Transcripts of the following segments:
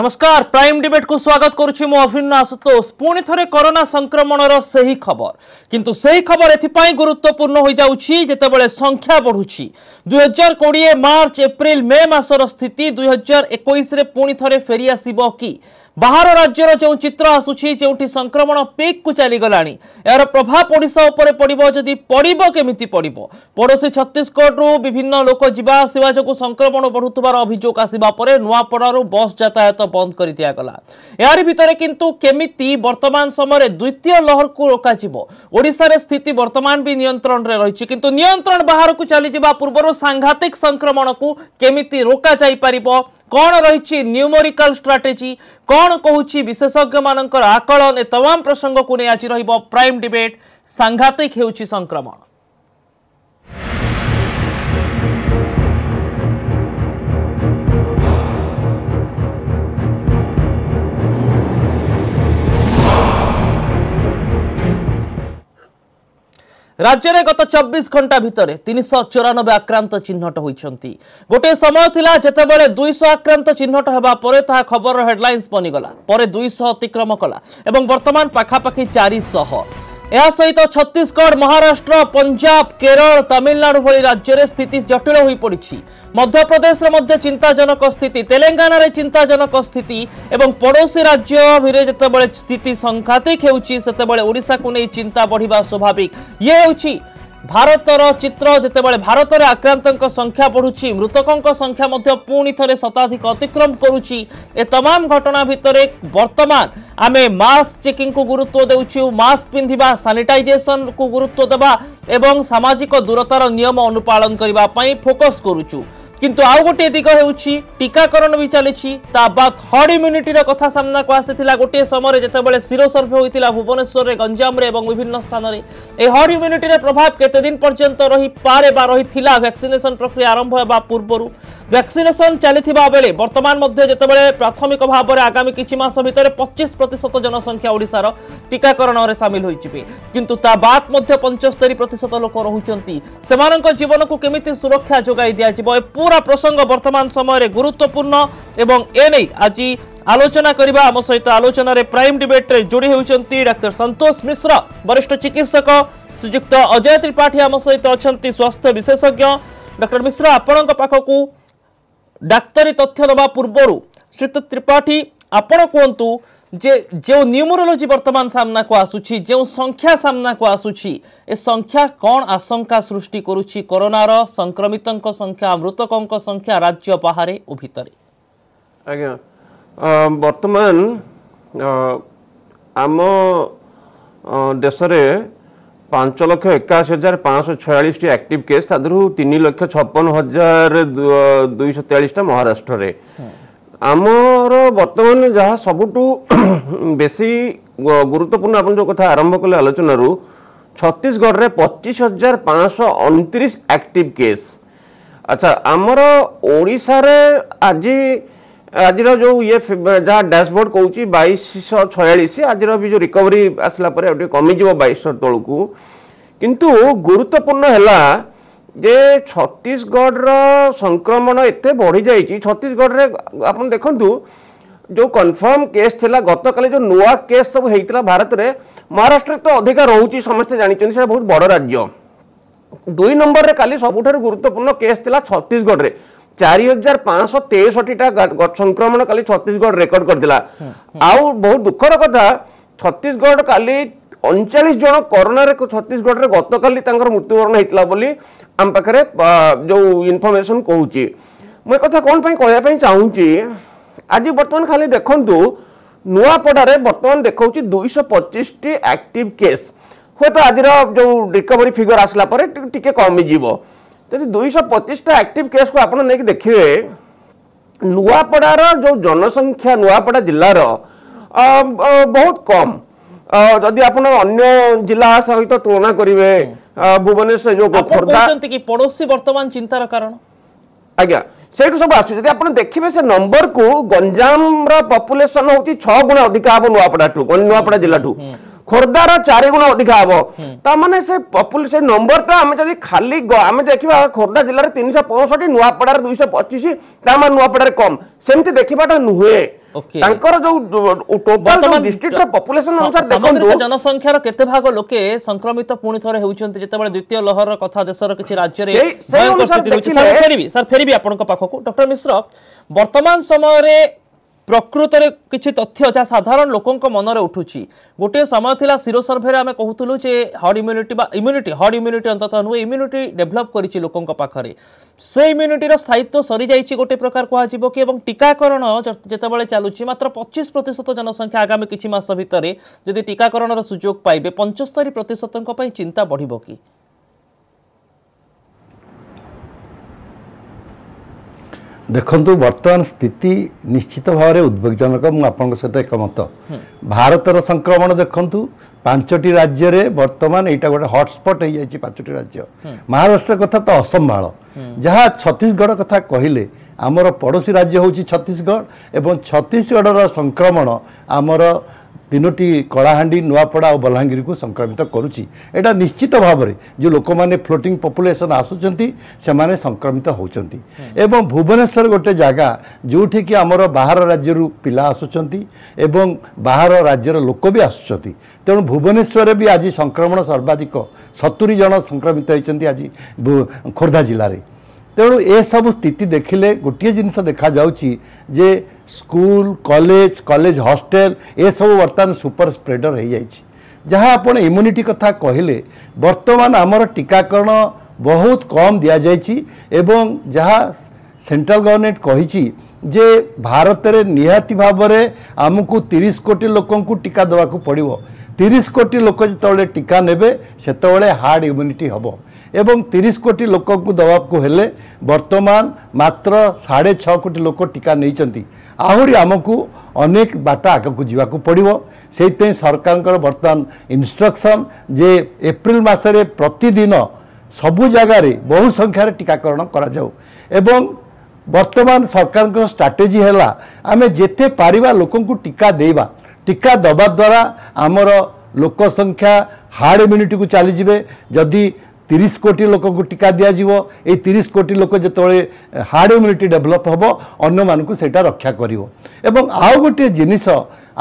নমস্কার প্রাইম ডিবেটকু স্বাগত করছি মু অভিন্ন আশুতোষ পুঁ থরে করোনা সংক্রমণর সেই খবর কিন্তু সেই খবর এথিপাই গুরুত্বপূর্ণ হয়ে যাচ্ছি যেতবে সংখ্যা বড়ুছি দুই হাজার কোড়িয়ে মার্চ এপ্রিল মে মাসর স্থিতি দুই হাজার একুশে পুঁ থরে ফেরি আসব কি ବାହାର ରାଜ୍ୟର ଯେଉଁ ଚିତ୍ର ଆସୁଛି ଯେଉଁଠି ସଂକ୍ରମଣ ପିକ୍କୁ ଚାଲିଗଲାଣି ଏହାର ପ୍ରଭାବ ଓଡ଼ିଶା ଉପରେ ପଡ଼ିବ ଯଦି ପଡ଼ିବ କେମିତି ପଡ଼ିବ ପଡ଼ୋଶୀ ଛତିଶଗଡ଼ରୁ ବିଭିନ୍ନ ଲୋକ ଯିବା ଆସିବା ଯୋଗୁଁ ସଂକ୍ରମଣ ବଢ଼ୁଥିବାର ଅଭିଯୋଗ ଆସିବା ପରେ ନୂଆପଡ଼ାରୁ ବସ୍ ଯାତାୟାତ ବନ୍ଦ କରି ଦିଆଗଲା ଏହାରି ଭିତରେ କିନ୍ତୁ କେମିତି ବର୍ତ୍ତମାନ ସମୟରେ ଦ୍ୱିତୀୟ ଲହରକୁ ରୋକାଯିବ ଓଡ଼ିଶାରେ ସ୍ଥିତି ବର୍ତ୍ତମାନ ବି ନିୟନ୍ତ୍ରଣରେ ରହିଛି କିନ୍ତୁ ନିୟନ୍ତ୍ରଣ ବାହାରକୁ ଚାଲିଯିବା ପୂର୍ବରୁ ସାଂଘାତିକ ସଂକ୍ରମଣକୁ କେମିତି ରୋକାଯାଇପାରିବ କ'ଣ ରହିଛି ନ୍ୟୁମରିକାଲ ଷ୍ଟ୍ରାଟେଜି କ'ଣ କହୁଛି ବିଶେଷଜ୍ଞମାନଙ୍କର ଆକଳନ ଏ ତମାମ ପ୍ରସଙ୍ଗକୁ ନେଇ ଆଜି ରହିବ ପ୍ରାଇମ୍ ଡିବେଟ୍ ସାଂଘାତିକ ହେଉଛି ସଂକ୍ରମଣ রাজ্যের গত চব্বিশ ঘণ্টা ভিতরে তিনশো চৌরানবে আক্রান্ত চিহ্নট হয়েছেন গোটিয়ে সময় লা যেতবে দুইশ আক্রান্ত চিহ্নট হওয়া পরে তাহা খবর হেডলাইন্স বনিগলা পরে দুইশ অতিক্রম কলা এবং বর্তমান পাখাপাখি চারিশহ ଏହା ସହିତ ଛତିଶଗଡ଼ ମହାରାଷ୍ଟ୍ର ପଞ୍ଜାବ କେରଳ ତାମିଲନାଡୁ ଭଳି ରାଜ୍ୟରେ ସ୍ଥିତି ଜଟିଳ ହୋଇପଡ଼ିଛି ମଧ୍ୟପ୍ରଦେଶରେ ମଧ୍ୟ ଚିନ୍ତାଜନକ ସ୍ଥିତି ତେଲେଙ୍ଗାନାରେ ଚିନ୍ତାଜନକ ସ୍ଥିତି ଏବଂ ପଡ଼ୋଶୀ ରାଜ୍ୟ ଭିରେ ଯେତେବେଳେ ସ୍ଥିତି ସଂଘାତିକ ହେଉଛି ସେତେବେଳେ ଓଡ଼ିଶାକୁ ନେଇ ଚିନ୍ତା ବଢ଼ିବା ସ୍ୱାଭାବିକ ଇଏ ହେଉଛି ଭାରତର ଚିତ୍ର ଯେତେବେଳେ ଭାରତରେ ଆକ୍ରାନ୍ତଙ୍କ ସଂଖ୍ୟା ବଢ଼ୁଛି ମୃତକଙ୍କ ସଂଖ୍ୟା ମଧ୍ୟ ପୁଣି ଥରେ ଶତାଧିକ ଅତିକ୍ରମ କରୁଛି ଏ ତମାମ ଘଟଣା ଭିତରେ ବର୍ତ୍ତମାନ ଆମେ ମାସ୍କ ଚେକିଂକୁ ଗୁରୁତ୍ୱ ଦେଉଛୁ ମାସ୍କ ପିନ୍ଧିବା ସାନିଟାଇଜେସନକୁ ଗୁରୁତ୍ୱ ଦେବା ଏବଂ ସାମାଜିକ ଦୂରତାର ନିୟମ ଅନୁପାଳନ କରିବା ପାଇଁ ଫୋକସ୍ କରୁଛୁ কিন্তু আউ গোটিয়ে দিগ ହେଉଛି ଟିକାକରଣ ବି ଚାଲିଛି ତା ବାଦ୍ ହର୍ଡ ଇମ୍ୟୁନିଟିର କଥା ସାମ୍ନାକୁ ଆସିଥିଲା ଗୋଟିଏ ସମୟରେ ଯେତେବେଳେ ସିରୋ ସର୍ଭେ ହୋଇଥିଲା ଭୁବନେଶ୍ୱରରେ ଗଞ୍ଜାମରେ ଏବଂ ବିଭିନ୍ନ ସ୍ଥାନରେ ଏହି ହର୍ଡ ଇମ୍ୟୁନିଟିର ପ୍ରଭାବ କେତେଦିନ ପର୍ଯ୍ୟନ୍ତ ରହିପାରେ ବା ରହିଥିଲା ଭ୍ୟାକ୍ସିନେସନ ପ୍ରକ୍ରିୟା ଆରମ୍ଭ ହେବା ପୂର୍ବରୁ ভ্যাকসিনেসন চালিথিবা বেলে বর্তমান মধ্যে যেতবে প্রাথমিক ভাবে আগামী কিছু মাস ভিতরে পঁচিশ প্রতিশত জনসংখ্যা ওড়িশার টিকাকরণে সামিল হয়েছে কিন্তু তা বাদ মধ্যে পঞ্চস্তরি প্রতিশত লোক রুচার সেমানক জীবনকু কেমিতি সুরক্ষা যোগাই দিয়াযিব এ পুরা প্রসঙ্গ বর্তমান সময়ের গুরুত্বপূর্ণ এবং এনে আজি আলোচনা করা আম সহিত আলোচনার প্রাইম ডিবেট্রে যোড়ি হচ্ছেন ডাক্তার সন্তোষ মিশ্র বরিষ্ঠ চিকিৎসক শ্রীযুক্ত অজয় ত্রিপাঠী আম সহিত অনেক স্বাস্থ্য বিশেষজ্ঞ ডক্টর মিশ্র আপনার পাখক ଡାକ୍ତରୀ ତଥ୍ୟ ଦେବା ପୂର୍ବରୁ ଶ୍ରୀଯୁକ୍ତ ତ୍ରିପାଠୀ ଆପଣ କୁହନ୍ତୁ ଯେ ଯେଉଁ ନ୍ୟୁମରୋଲୋଜି ବର୍ତ୍ତମାନ ସାମ୍ନାକୁ ଆସୁଛି ଯେଉଁ ସଂଖ୍ୟା ସାମ୍ନାକୁ ଆସୁଛି ଏ ସଂଖ୍ୟା କ'ଣ ଆଶଙ୍କା ସୃଷ୍ଟି କରୁଛି କରୋନାର ସଂକ୍ରମିତଙ୍କ ସଂଖ୍ୟା ମୃତକଙ୍କ ସଂଖ୍ୟା ରାଜ୍ୟ ବାହାରେ ଓ ଭିତରେ ଆଜ୍ଞା ବର୍ତ୍ତମାନ ଆମ ଦେଶରେ পাঁচ লক্ষ একাশি হাজার পাঁচশো ছয়াশটি আক্টিভ কেস তা দেহ তিন লক্ষ ছপন হাজার দুইশ তেয়াশটা মহারাষ্ট্রের আমার বর্তমান যা সবুঠু বেশি গুরুত্বপূর্ণ আপনার যে কথা আরম্ভ কলে আলোচনার ছত্তিশগড়ে পঁচিশ হাজার পাঁচশো অনতিরিশ আক্টিভ কেস আচ্ছা আমার ওড়শার আজি ଆଜିର ଯେଉଁ ଇଏ ଯାହା ଡ୍ୟାସବୋର୍ଡ଼ କହୁଛି ବାଇଶଶହ ଛୟାଳିଶ ଆଜିର ବି ଯେଉଁ ରିକଭରି ଆସିଲା ପରେ ଆଉ ଟିକେ କମିଯିବ ବାଇଶଶହ ତଳକୁ କିନ୍ତୁ ଗୁରୁତ୍ୱପୂର୍ଣ୍ଣ ହେଲା ଯେ ଛତିଶଗଡ଼ର ସଂକ୍ରମଣ ଏତେ ବଢ଼ିଯାଇଛି ଛତିଶଗଡ଼ରେ ଆପଣ ଦେଖନ୍ତୁ ଯେଉଁ କନଫର୍ମ କେସ୍ ଥିଲା ଗତକାଲି ଯେଉଁ ନୂଆ କେସ୍ ସବୁ ହେଇଥିଲା ଭାରତରେ ମହାରାଷ୍ଟ୍ରରେ ତ ଅଧିକା ରହୁଛି ସମସ୍ତେ ଜାଣିଛନ୍ତି ସେଇଟା ବହୁତ ବଡ଼ ରାଜ୍ୟ ଦୁଇ ନମ୍ବରରେ କାଲି ସବୁଠାରୁ ଗୁରୁତ୍ୱପୂର୍ଣ୍ଣ କେସ୍ ଥିଲା ଛତିଶଗଡ଼ରେ চারি হাজার পাঁচশহ তেষঠিটা সংক্রমণ কালি ছত্তিশগড় রেকর্ড করেছিল আউ বহু দুঃখর কথা ছত্তিশগড় কালি অনচাশ জন করোনার ছত্তিশগড়ে গতকাল তাঁর মৃত্যুবরণ হয়েছিল বলে আম পাখে যে ইনফরমেসন কুচি মু কথা কোণ কে চাহুছি আজ বর্তমান খালি দেখুন নূয়াপড়ার বর্তমান দেখছি দুইশ পঁচিশটি আক্টিভ কেস হুয়েত আজর যে রিকভারি ফিগর আসলা পরে টিকি কমিযোগ ଯଦି ଦୁଇଶହ ପଚିଶଟା ଆକ୍ଟିଭ୍ କେସ୍କୁ ଆପଣ ନେଇକି ଦେଖିବେ ନୂଆପଡ଼ାର ଯେଉଁ ଜନସଂଖ୍ୟା ନୂଆପଡ଼ା ଜିଲ୍ଲାର ବହୁତ କମ୍ ଯଦି ଆପଣ ଅନ୍ୟ ଜିଲ୍ଲା ସହିତ ତୁଳନା କରିବେ ଭୁବନେଶ୍ୱର ଯେଉଁ ଖୋର୍ଦ୍ଧା କି ପଡ଼ୋଶୀ ବର୍ତ୍ତମାନ ଚିନ୍ତାର କାରଣ ଆଜ୍ଞା ସେଇଠୁ ସବୁ ଆସୁଛି ଯଦି ଆପଣ ଦେଖିବେ ସେ ନମ୍ବରକୁ ଗଞ୍ଜାମର ପପୁଲେସନ ହେଉଛି ଛଅ ଗୁଣା ଅଧିକା ହେବ ନୂଆପଡ଼ାଠୁ ନୂଆପଡ଼ା ଜିଲ୍ଲାଠୁ খোর্ধার চারি গুণ অধিকা হব তার সে পপুলেসন নম্বরটা আমি যদি খালি আমি দেখা খোর্ধা জেলার তিনশো পঁয়ষঠি নূপড়ার দুইশো পঁচিশ তা আমার নূপড়ার কম সেমতি দেখাটা নুহে ତାଙ୍କର ଯୋଉ ଟୋଟାଲ ଡିଷ୍ଟ୍ରିକ୍ଟର ପପୁଲେସନ ଅନୁସାରେ ଦେଖନ୍ତୁ ଜନସଂଖ୍ୟାର କେତେ ଭାଗ ଲୋକେ ସଂକ୍ରମିତ ପୁଣି ଥରେ ହେଉଛନ୍ତି ଯେତେବେଳେ ଦ୍ୱିତୀୟ ଲହରର କଥା ଦେଶର କିଛି ରାଜ୍ୟରେ ଫେରିବି ସାର୍ ଫେରିବି ଆପଣଙ୍କ ପାଖକୁ ଡକ୍ଟର ମିଶ୍ର ବର୍ତ୍ତମାନ ସମୟରେ ପ୍ରକୃତରେ କିଛି ତଥ୍ୟ ଯାହା ସାଧାରଣ ଲୋକଙ୍କ ମନରେ ଉଠୁଛି ଗୋଟିଏ ସମୟ ଥିଲା ସିରୋ ସର୍ଭେରେ ଆମେ କହୁଥିଲୁ ଯେ ହର୍ଡ ଇମ୍ୟୁନିଟି ବା ଇମ୍ୟୁନିଟି ହର୍ଡ ଇମ୍ୟୁନିଟି ଅନ୍ତତଃ ନୁହେଁ ଇମ୍ୟୁନିଟି ଡେଭଲପ୍ କରିଛି ଲୋକଙ୍କ ପାଖରେ ସେ ଇମ୍ୟୁନିଟିର ସ୍ଥାୟିତ୍ୱ ସରିଯାଇଛି ଗୋଟେ ପ୍ରକାର କୁହାଯିବ କି ଏବଂ ଟିକାକରଣ ଯେତେବେଳେ ଚାଲୁଛି ମାତ୍ର ପଚିଶ ପ୍ରତିଶତ ଜନସଂଖ୍ୟା ଆଗାମୀ କିଛି ମାସ ଭିତରେ ଯଦି ଟିକାକରଣର ସୁଯୋଗ ପାଇବେ ପଞ୍ଚସ୍ତରୀ ପ୍ରତିଶତଙ୍କ ପାଇଁ ଚିନ୍ତା ବଢ଼ିବ କି ଦେଖନ୍ତୁ ବର୍ତ୍ତମାନ ସ୍ଥିତି ନିଶ୍ଚିତ ଭାବରେ ଉଦ୍ବେଗଜନକ ମୁଁ ଆପଣଙ୍କ ସହିତ ଏକମତ ଭାରତର ସଂକ୍ରମଣ ଦେଖନ୍ତୁ ପାଞ୍ଚଟି ରାଜ୍ୟରେ ବର୍ତ୍ତମାନ ଏଇଟା ଗୋଟେ ହଟସ୍ପଟ୍ ହେଇଯାଇଛି ପାଞ୍ଚଟି ରାଜ୍ୟ ମହାରାଷ୍ଟ୍ର କଥା ତ ଅସମ୍ଭାଳ ଯାହା ଛତିଶଗଡ଼ କଥା କହିଲେ ଆମର ପଡ଼ୋଶୀ ରାଜ୍ୟ ହେଉଛି ଛତିଶଗଡ଼ ଏବଂ ଛତିଶଗଡ଼ର ସଂକ୍ରମଣ ଆମର ତିନୋଟି କଳାହାଣ୍ଡି ନୂଆପଡ଼ା ଆଉ ବଲାଙ୍ଗୀରକୁ ସଂକ୍ରମିତ କରୁଛି ଏଇଟା ନିଶ୍ଚିତ ଭାବରେ ଯେଉଁ ଲୋକମାନେ ଫ୍ଲୋଟିଂ ପପୁଲେସନ୍ ଆସୁଛନ୍ତି ସେମାନେ ସଂକ୍ରମିତ ହେଉଛନ୍ତି ଏବଂ ଭୁବନେଶ୍ୱର ଗୋଟେ ଜାଗା ଯେଉଁଠିକି ଆମର ବାହାର ରାଜ୍ୟରୁ ପିଲା ଆସୁଛନ୍ତି ଏବଂ ବାହାର ରାଜ୍ୟର ଲୋକ ବି ଆସୁଛନ୍ତି ତେଣୁ ଭୁବନେଶ୍ୱରରେ ବି ଆଜି ସଂକ୍ରମଣ ସର୍ବାଧିକ ସତୁରି ଜଣ ସଂକ୍ରମିତ ହୋଇଛନ୍ତି ଆଜି ଖୋର୍ଦ୍ଧା ଜିଲ୍ଲାରେ ତେଣୁ ଏସବୁ ସ୍ଥିତି ଦେଖିଲେ ଗୋଟିଏ ଜିନିଷ ଦେଖାଯାଉଛି ଯେ ସ୍କୁଲ କଲେଜ କଲେଜ ହଷ୍ଟେଲ ଏସବୁ ବର୍ତ୍ତମାନ ସୁପର ସ୍ପ୍ରେଡର ହୋଇଯାଇଛି ଯାହା ଆପଣ ଇମ୍ୟୁନିଟି କଥା କହିଲେ ବର୍ତ୍ତମାନ ଆମର ଟିକାକରଣ ବହୁତ କମ୍ ଦିଆଯାଇଛି ଏବଂ ଯାହା ସେଣ୍ଟ୍ରାଲ ଗଭର୍ଣ୍ଣମେଣ୍ଟ କହିଛି ଯେ ଭାରତରେ ନିହାତି ଭାବରେ ଆମକୁ ତିରିଶ କୋଟି ଲୋକଙ୍କୁ ଟିକା ଦେବାକୁ ପଡ଼ିବ ତିରିଶ କୋଟି ଲୋକ ଯେତେବେଳେ ଟିକା ନେବେ ସେତେବେଳେ ହାର୍ଡ଼ ଇମ୍ୟୁନିଟି ହେବ ଏବଂ ତିରିଶ କୋଟି ଲୋକଙ୍କୁ ଦେବାକୁ ହେଲେ ବର୍ତ୍ତମାନ ମାତ୍ର ସାଢ଼େ ଛଅ କୋଟି ଲୋକ ଟିକା ନେଇଛନ୍ତି ଆହୁରି ଆମକୁ ଅନେକ ବାଟ ଆଗକୁ ଯିବାକୁ ପଡ଼ିବ ସେଇଥିପାଇଁ ସରକାରଙ୍କର ବର୍ତ୍ତମାନ ଇନଷ୍ଟ୍ରକ୍ସନ୍ ଯେ ଏପ୍ରିଲ ମାସରେ ପ୍ରତିଦିନ ସବୁ ଜାଗାରେ ବହୁ ସଂଖ୍ୟାରେ ଟିକାକରଣ କରାଯାଉ ଏବଂ ବର୍ତ୍ତମାନ ସରକାରଙ୍କର ଷ୍ଟ୍ରାଟେଜି ହେଲା ଆମେ ଯେତେ ପାରିବା ଲୋକଙ୍କୁ ଟିକା ଦେବା ଟିକା ଦେବା ଦ୍ୱାରା ଆମର ଲୋକ ସଂଖ୍ୟା ହାର୍ଡ଼ ଇମ୍ୟୁନିଟିକୁ ଚାଲିଯିବେ ଯଦି ତିରିଶ କୋଟି ଲୋକଙ୍କୁ ଟିକା ଦିଆଯିବ ଏଇ ତିରିଶ କୋଟି ଲୋକ ଯେତେବେଳେ ହାର୍ଡ଼ ଇମ୍ୟୁନିଟି ଡେଭଲପ୍ ହେବ ଅନ୍ୟମାନଙ୍କୁ ସେଇଟା ରକ୍ଷା କରିବ ଏବଂ ଆଉ ଗୋଟିଏ ଜିନିଷ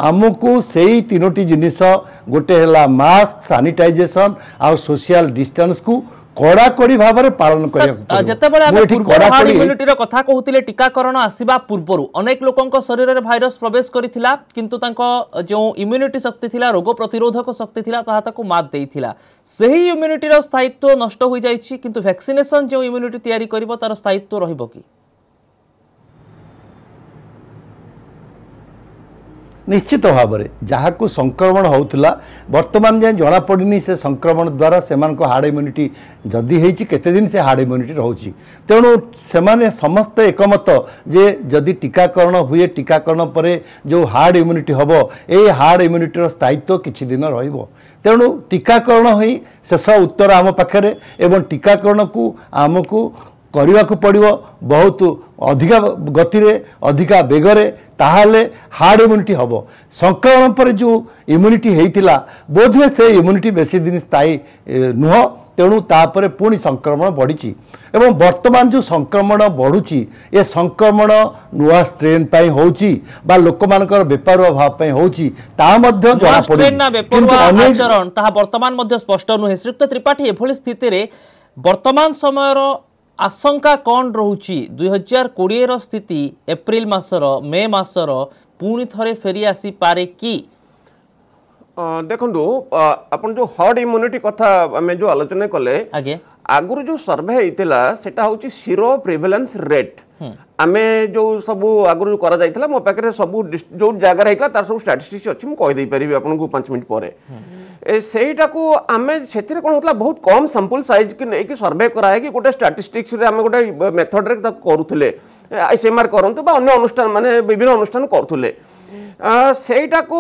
ଆମକୁ ସେଇ ତିନୋଟି ଜିନିଷ ଗୋଟିଏ ହେଲା ମାସ୍କ ସାନିଟାଇଜେସନ୍ ଆଉ ସୋସିଆଲ ଡିଷ୍ଟାନ୍ସକୁ কড়াকড়ি ভাবে পালন যেতবে কথা কুলে টিকাকরণ আসবা পূর্বর অনেক লোক শরীরের ভাইরস প্রবেশ করে কিন্তু তাঁর যে ইম্যুনিটি শক্তি লা রোগ প্রতিরোধক শক্তি লা তাহা তাকে মাত দিয়েছিল সেই ইম্যুনিটির স্থায়িত্ব নষ্ট হয়ে যাই কিন্তু ভ্যাকসিনেসন যে ইম্যুনিটি তৈরি করব তার স্থায়িত্ব রহব কি ନିଶ୍ଚିତ ଭାବରେ ଯାହାକୁ ସଂକ୍ରମଣ ହେଉଥିଲା ବର୍ତ୍ତମାନ ଯାଏଁ ଜଣାପଡ଼ିନି ସେ ସଂକ୍ରମଣ ଦ୍ୱାରା ସେମାନଙ୍କ ହାର୍ଡ଼ ଇମ୍ୟୁନିଟି ଯଦି ହେଇଛି କେତେଦିନ ସେ ହାର୍ଡ଼ ଇମ୍ୟୁନିଟି ରହୁଛି ତେଣୁ ସେମାନେ ସମସ୍ତେ ଏକମତ ଯେ ଯଦି ଟିକାକରଣ ହୁଏ ଟିକାକରଣ ପରେ ଯେଉଁ ହାର୍ଡ଼ ଇମ୍ୟୁନିଟି ହେବ ଏଇ ହାର୍ଡ଼ ଇମ୍ୟୁନିଟିର ସ୍ଥାୟିତ୍ୱ କିଛି ଦିନ ରହିବ ତେଣୁ ଟିକାକରଣ ହିଁ ଶେଷ ଉତ୍ତର ଆମ ପାଖରେ ଏବଂ ଟିକାକରଣକୁ ଆମକୁ କରିବାକୁ ପଡ଼ିବ ବହୁତ ଅଧିକା ଗତିରେ ଅଧିକା ବେଗରେ ତାହେଲେ ହାର୍ଡ଼ ଇମ୍ୟୁନିଟି ହେବ ସଂକ୍ରମଣ ପରେ ଯେଉଁ ଇମ୍ୟୁନିଟି ହେଇଥିଲା ବୋଧହୁଏ ସେ ଇମ୍ୟୁନିଟି ବେଶୀ ଦିନ ସ୍ଥାୟୀ ନୁହଁ ତେଣୁ ତାପରେ ପୁଣି ସଂକ୍ରମଣ ବଢ଼ିଛି ଏବଂ ବର୍ତ୍ତମାନ ଯେଉଁ ସଂକ୍ରମଣ ବଢ଼ୁଛି ଏ ସଂକ୍ରମଣ ନୂଆ ଷ୍ଟ୍ରେନ୍ ପାଇଁ ହେଉଛି ବା ଲୋକମାନଙ୍କର ବେପାର ଅଭାବ ପାଇଁ ହେଉଛି ତାହା ମଧ୍ୟ ତାହା ବର୍ତ୍ତମାନ ମଧ୍ୟ ସ୍ପଷ୍ଟ ନୁହେଁ ଶ୍ରୀଯୁକ୍ତ ତ୍ରିପାଠୀ ଏଭଳି ସ୍ଥିତିରେ ବର୍ତ୍ତମାନ ସମୟର ଆଶଙ୍କା କ'ଣ ରହୁଛି ଦୁଇହଜାର କୋଡ଼ିଏର ସ୍ଥିତି ଏପ୍ରିଲ ମାସର ମେ ମାସର ପୁଣି ଥରେ ଫେରି ଆସିପାରେ କି ଦେଖନ୍ତୁ ଆପଣ ଯେଉଁ ହର୍ଡ଼ ଇମ୍ୟୁନିଟି କଥା ଆମେ ଯେଉଁ ଆଲୋଚନା କଲେ ଆଜ୍ଞା ଆଗରୁ ଯେଉଁ ସର୍ଭେ ହେଇଥିଲା ସେଟା ହେଉଛି ସିରୋ ପ୍ରିଭେଲାନ୍ସ ରେଟ୍ ଆମେ ଯେଉଁ ସବୁ ଆଗରୁ କରାଯାଇଥିଲା ମୋ ପାଖରେ ସବୁ ଯେଉଁ ଜାଗାରେ ହେଇଥିଲା ତାର ସବୁ ଷ୍ଟାଟିଷ୍ଟିକ୍ସ ଅଛି ମୁଁ କହିଦେଇପାରିବି ଆପଣଙ୍କୁ ପାଞ୍ଚ ମିନିଟ୍ ପରେ ᱥᱮഹിটাକୁ আমে ছেᱛᱨে কোᱱ মতল বহুত কম ស ্যাম্পল سايজ কি নেকি ਸਰ វេ কৰায় কি গটে ষ্টেটিষ্টিক্স রে আমে গটে মেথড রে তা কৰুতলে আই এসএমআর কৰন্ত বা অন্য অনুষ্ঠান মানে বিভিন্ন অনুষ্ঠান কৰুতলে সেইটাକୁ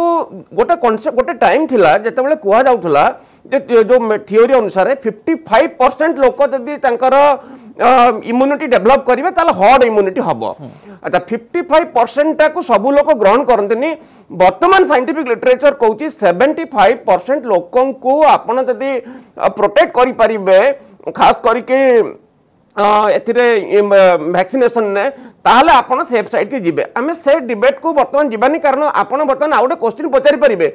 গটে কনসেপ্ট গটে টাইম থিলা জেতে বলে কুয়া যাওতলা যে যো থিয়ৰি অনুসারে 55% লোক যদি তংকৰ ইम्युनिटी ডেভেলপ করবে তাহলে হর্ড ইम्युनिटी হব আচ্ছা ফিফটি ফাইভ পরসেন্টটা সবু লোক গ্রহণ করতে বর্তমান সাইন্টিফিক লিটরেচর কৌছি সেভেন্টি ফাইভ পরসেন্ট লোক আপনার যদি প্রোটেক্ট করে পারে খাস করিকি ଏଥିରେ ଭ୍ୟାକ୍ସିନେସନରେ ତାହେଲେ ଆପଣ ସେଫ୍ ସାଇଡ଼୍କି ଯିବେ ଆମେ ସେ ଡିବେଟ୍କୁ ବର୍ତ୍ତମାନ ଯିବାନି କାରଣ ଆପଣ ବର୍ତ୍ତମାନ ଆଉ ଗୋଟେ କୋଶ୍ଚିନ୍ ପଚାରିପାରିବେ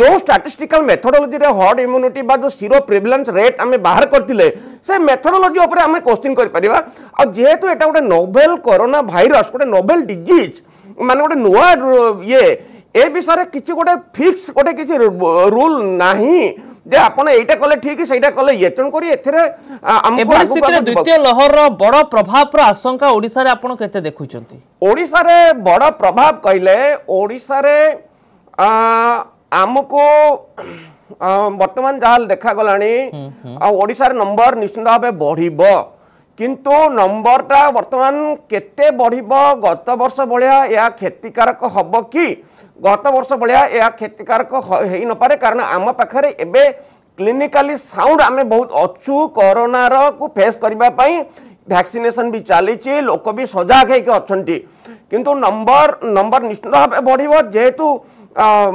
ଯେଉଁ ଷ୍ଟାଟିଷ୍ଟିକାଲ ମେଥଡ଼ୋଲୋଜିରେ ହର୍ଡ଼ ଇମ୍ୟୁନିଟି ବା ଯେଉଁ ସିରୋ ପ୍ରିଭିଲାନ୍ସ ରେଟ୍ ଆମେ ବାହାର କରିଥିଲେ ସେ ମେଥଡ଼ୋଲୋଜି ଉପରେ ଆମେ କୋଶ୍ଚିନ୍ କରିପାରିବା ଆଉ ଯେହେତୁ ଏଇଟା ଗୋଟେ ନୋଭେଲ କରୋନା ଭାଇରସ୍ ଗୋଟେ ନୋଭେଲ ଡିଜିଜ୍ ମାନେ ଗୋଟେ ନୂଆ ଇଏ ଏ ବିଷୟରେ କିଛି ଗୋଟେ ଫିକ୍ସ ଗୋଟେ କିଛି ରୁଲ୍ ନାହିଁ ଯେ ଆପଣ ଏଇଟା କଲେ ଠିକ ସେଇଟା କଲେ ଇଏ ତେଣୁ କରି ଏଥିରେ ଦ୍ୱିତୀୟ ଲହର ବଡ ପ୍ରଭାବର ଆଶଙ୍କା ଓଡ଼ିଶାରେ ଆପଣ କେତେ ଦେଖୁଛନ୍ତି ଓଡ଼ିଶାରେ ବଡ଼ ପ୍ରଭାବ କହିଲେ ଓଡ଼ିଶାରେ ଆମକୁ ବର୍ତ୍ତମାନ ଯାହା ହେଲେ ଦେଖାଗଲାଣି ଆଉ ଓଡ଼ିଶାରେ ନମ୍ବର ନିଶ୍ଚିନ୍ତ ଭାବେ ବଢ଼ିବ କିନ୍ତୁ ନମ୍ବରଟା ବର୍ତ୍ତମାନ କେତେ ବଢ଼ିବ ଗତ ବର୍ଷ ଭଳିଆ ଏହା କ୍ଷତିକାରକ ହେବ କି गत वर्ष भाया यह क्षतिकारक हो नपे कारण आम पाखे एवं क्लीनिकाली साउंड आम बहुत अच्छु करोनार को फेस करने भैक्सीनेसन भी चली लोक भी सजाग होती नंबर नंबर निश्चित भाव बढ़ जेहेतु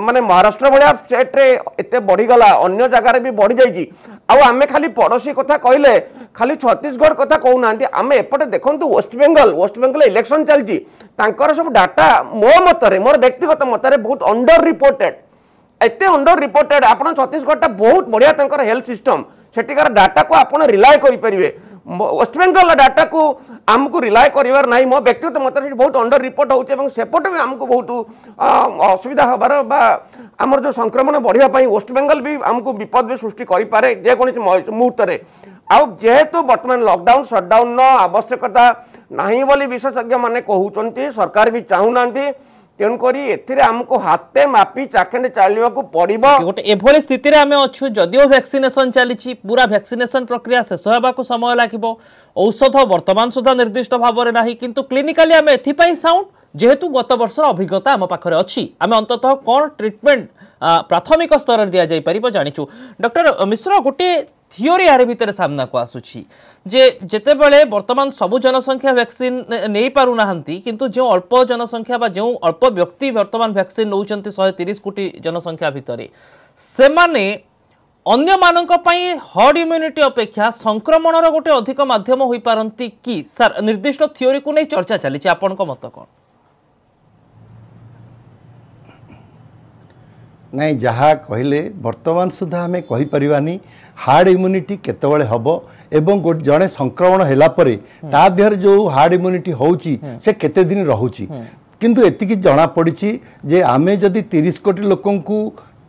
মানে মহারাষ্ট্র ভাগ স্টেট্রে এতে বড়িগলা অন্য জায়গার বি বড়ি যাই আমি খালি পড়োশী কথা কহিলে খালি ছত্তিশগড় কথা কৌ না আমি এপটে দেখুন ওয়েস্টবেঙ্গল ওয়েস্টবেঙ্গল ইলেকশন চালছি তাঁকর সব ডাটা মো মতরে মোর ব্যক্তিগত মতরে বহুত অন্ডর রিপোর্টেড এতে অন্ডর রিপোর্টেড আপনার ছত্তিশগড়টা বহুত বড়িয়া তাঁর হেলথ সিস্টম সেটিকার ডাটাকে আপনার রিলায় করে ୱେଷ୍ଟ ବେଙ୍ଗଲର ଡାଟାକୁ ଆମକୁ ରିଲାଏ କରିବାର ନାହିଁ ମୋ ବ୍ୟକ୍ତିଗତ ମତରେ ସେଠି ବହୁତ ଅଣ୍ଡର ରିପୋର୍ଟ ହେଉଛି ଏବଂ ସେପଟେ ବି ଆମକୁ ବହୁତ ଅସୁବିଧା ହେବାର ବା ଆମର ଯେଉଁ ସଂକ୍ରମଣ ବଢ଼ିବା ପାଇଁ ୱେଷ୍ଟ ବେଙ୍ଗଲ ବି ଆମକୁ ବିପଦ ବି ସୃଷ୍ଟି କରିପାରେ ଯେକୌଣସି ମୁହୂର୍ତ୍ତରେ ଆଉ ଯେହେତୁ ବର୍ତ୍ତମାନ ଲକଡାଉନ୍ ସଟଡାଉନ୍ର ଆବଶ୍ୟକତା ନାହିଁ ବୋଲି ବିଶେଷଜ୍ଞମାନେ କହୁଛନ୍ତି ସରକାର ବି ଚାହୁଁନାହାନ୍ତି তেমকরি এতে আমি হাতে মাপি চাখেণ্ডে চালু পড়ব গোটে এভাবে স্থিতিরে আমি অছু যদিও ভ্যাকসিনেসন চালিছি পুরা ভ্যাকসিনেসন প্রক্রিয়া শেষ হওয়া সময় লাগবে ঔষধ বর্তমান সুদ্ধা নির্দিষ্ট ভাবে না কিন্তু ক্লিনিকালি আমি এথিপাই সাউন্ড যেহেতু গত বর্ষর অভিজ্ঞতা আমার পাখে আমি অন্তত কোণ ট্রিটমেন্ট প্রাথমিক স্তরের দিয়া যাই পারিব জানিছু ডক্টর মিশ্র গোটি থিওরি এর ভিতরে সামনাকু আসুছি যে যেতবে বর্তমান সবু জনসংখ্যা ভ্যাকসিন নেই পারু না কিন্তু যে অল্প জনসংখ্যা বা যে অল্প ব্যক্তি বর্তমান ভ্যাকসিন নৌকর শহে তিরিশ কোটি জনসংখ্যা ভিতরে সেমানে ଅନ୍ୟମାନଙ୍କ ପାଇଁ ହର୍ଡ଼ ଇମ୍ୟୁନିଟି ଅପେକ୍ଷା ସଂକ୍ରମଣର ଗୋଟେ ଅଧିକ ମାଧ୍ୟମ ହୋଇପାରନ୍ତି କି ସାର୍ ନିର୍ଦ୍ଦିଷ୍ଟ ଥିଓରିକୁ ନେଇ ଚର୍ଚ୍ଚା ଚାଲିଛି ଆପଣଙ୍କ ମତ କ'ଣ ନାଇଁ ଯାହା କହିଲେ ବର୍ତ୍ତମାନ ସୁଦ୍ଧା ଆମେ କହିପାରିବାନି ହାର୍ଡ଼ ଇମ୍ୟୁନିଟି କେତେବେଳେ ହେବ ଏବଂ ଜଣେ ସଂକ୍ରମଣ ହେଲା ପରେ ତା ଦେହରେ ଯେଉଁ ହାର୍ଡ଼ ଇମ୍ୟୁନିଟି ହେଉଛି ସେ କେତେ ଦିନ ରହୁଛି କିନ୍ତୁ ଏତିକି ଜଣାପଡ଼ିଛି ଯେ ଆମେ ଯଦି ତିରିଶ କୋଟି ଲୋକଙ୍କୁ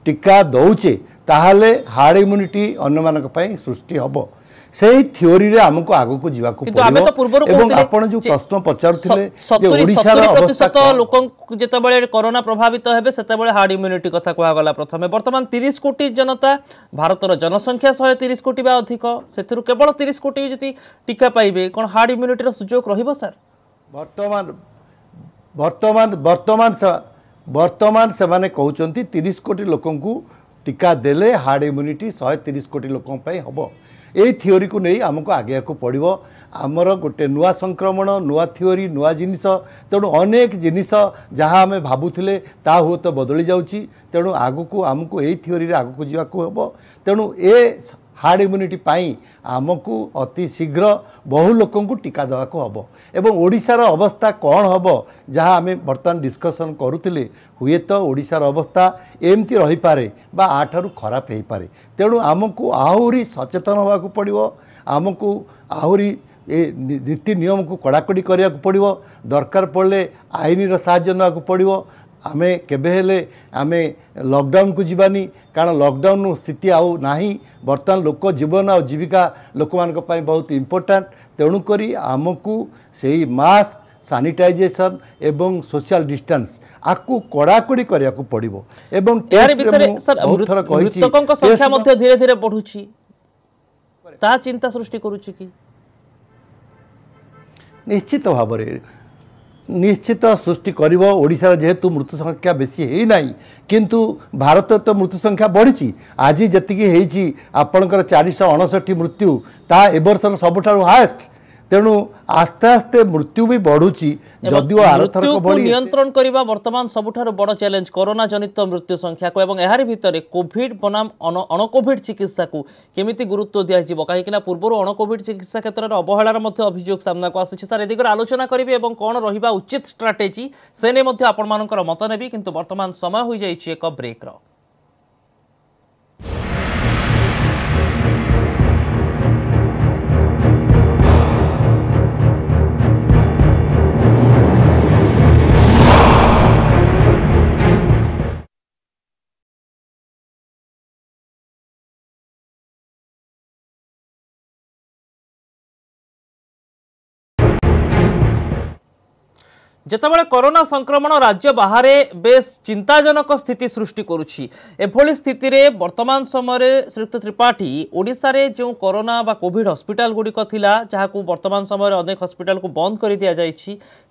ଟିକା ଦେଉଛେ ତାହେଲେ ହାର୍ଡ଼ ଇମ୍ୟୁନିଟି ଅନ୍ୟମାନଙ୍କ ପାଇଁ ସୃଷ୍ଟି ହେବ সেই থিওরিরে আমাকে আগুক যাওয়া এবং আপনার যে প্রশ্ন পচারুলে প্রতিশত লোক যেতবে করোনা প্রভাবিত হবে সেতবে হার্ড ইম্যুনিটি কথা কুহগলা প্রথমে বর্তমান তিরিশ কোটি জনতা ভারতর জনসংখ্যা শহে তিরিশ কোটি বা অধিক সেথু কেবল তিরিশ কোটি যদি টিকা পাইবে কোণ হার্ড ইম্যুনিটির সুযোগ রহব স্যার বর্তমান বর্তমান বর্তমান বর্তমান সেমানে কৌচন্তি তিরিশ কোটি লোকଙ୍କୁ টিকা দেলে হার্ড ইম্যুনিটি শহে তিরিশ কোটি লোকঙ্ পাই হব ए थियोी नै आमु आगै पर्व आमर नुवा संक्रमण नुवा थियो नुवा जिनिस तेणु अनेक जिनिस जहाँ आम भावु तो बदली जाउँछ तेणु आगको आमुक ए थियो आगको जुवा हे ए ହାର୍ଡ଼ ଇମ୍ୟୁନିଟି ପାଇଁ ଆମକୁ ଅତି ଶୀଘ୍ର ବହୁ ଲୋକଙ୍କୁ ଟିକା ଦେବାକୁ ହେବ ଏବଂ ଓଡ଼ିଶାର ଅବସ୍ଥା କ'ଣ ହେବ ଯାହା ଆମେ ବର୍ତ୍ତମାନ ଡିସ୍କସନ୍ କରୁଥିଲେ ହୁଏତ ଓଡ଼ିଶାର ଅବସ୍ଥା ଏମିତି ରହିପାରେ ବା ଆଠାରୁ ଖରାପ ହୋଇପାରେ ତେଣୁ ଆମକୁ ଆହୁରି ସଚେତନ ହେବାକୁ ପଡ଼ିବ ଆମକୁ ଆହୁରି ଏ ନୀତି ନିୟମକୁ କଡ଼ାକଡ଼ି କରିବାକୁ ପଡ଼ିବ ଦରକାର ପଡ଼ିଲେ ଆଇନର ସାହାଯ୍ୟ ନେବାକୁ ପଡ଼ିବ ଆମେ କେବେ ହେଲେ ଆମେ ଲକଡାଉନକୁ ଯିବାନି କାରଣ ଲକଡାଉନ ସ୍ଥିତି ଆଉ ନାହିଁ ବର୍ତ୍ତମାନ ଲୋକ ଜୀବନ ଆଉ ଜୀବିକା ଲୋକମାନଙ୍କ ପାଇଁ ବହୁତ ଇମ୍ପୋର୍ଟାଣ୍ଟ ତେଣୁକରି ଆମକୁ ସେଇ ମାସ୍କ ସାନିଟାଇଜେସନ୍ ଏବଂ ସୋସିଆଲ ଡିଷ୍ଟାନ୍ସ ଆକୁ କଡ଼ାକଡ଼ି କରିବାକୁ ପଡ଼ିବ ଏବଂ ଏହାରି ଭିତରେ ମୃତକଙ୍କ ସଂଖ୍ୟା ମଧ୍ୟ ଧୀରେ ଧୀରେ ବଢ଼ୁଛି ତାହା ଚିନ୍ତା ସୃଷ୍ଟି କରୁଛି କି ନିଶ୍ଚିତ ଭାବରେ ନିଶ୍ଚିତ ସୃଷ୍ଟି କରିବ ଓଡ଼ିଶାର ଯେହେତୁ ମୃତ୍ୟୁ ସଂଖ୍ୟା ବେଶୀ ହେଇନାହିଁ କିନ୍ତୁ ଭାରତ ତ ମୃତ୍ୟୁ ସଂଖ୍ୟା ବଢ଼ିଛି ଆଜି ଯେତିକି ହେଇଛି ଆପଣଙ୍କର ଚାରିଶହ ଅଣଷଠି ମୃତ୍ୟୁ ତାହା ଏ ବର୍ଷର ସବୁଠାରୁ ହାଏଷ୍ଟ ତେଣୁ ଆସ୍ତେ ଆସ୍ତେ ମୃତ୍ୟୁ ବି ବଢ଼ୁଛି ଯଦିଓ ଆରଥରକ ଭଳି ନିୟନ୍ତ୍ରଣ କରିବା ବର୍ତ୍ତମାନ ସବୁଠାରୁ ବଡ଼ ଚ୍ୟାଲେଞ୍ଜ କରୋନା ଜନିତ ମୃତ୍ୟୁ ସଂଖ୍ୟାକୁ ଏବଂ ଏହାରି ଭିତରେ କୋଭିଡ୍ ବନାମ ଅଣକୋଭିଡ୍ ଚିକିତ୍ସାକୁ କେମିତି ଗୁରୁତ୍ୱ ଦିଆଯିବ କାହିଁକିନା ପୂର୍ବରୁ ଅଣକୋଭିଡ୍ ଚିକିତ୍ସା କ୍ଷେତ୍ରରେ ଅବହେଳାର ମଧ୍ୟ ଅଭିଯୋଗ ସାମ୍ନାକୁ ଆସିଛି ସାର୍ ଏ ଦିଗରେ ଆଲୋଚନା କରିବି ଏବଂ କ'ଣ ରହିବା ଉଚିତ ଷ୍ଟ୍ରାଟେଜି ସେ ନେଇ ମଧ୍ୟ ଆପଣମାନଙ୍କର ମତ ନେବି କିନ୍ତୁ ବର୍ତ୍ତମାନ ସମୟ ହୋଇଯାଇଛି ଏକ ବ୍ରେକ୍ର যেতবে করোনা সংক্রমণ রাজ্য বাহারে বেশ চিন্তাজনক স্থিতি সৃষ্টি করুছি এভাবে স্থিতিরে বর্তমান সময়ে শ্রীযুক্ত ত্রিপাঠী ওড়শার যে করোনা বা কোভিড হসপিটাল গুড়িক লা যা বর্তমান সময়ের অনেক হসপিটাল বন্ধ করে দিয়া যাই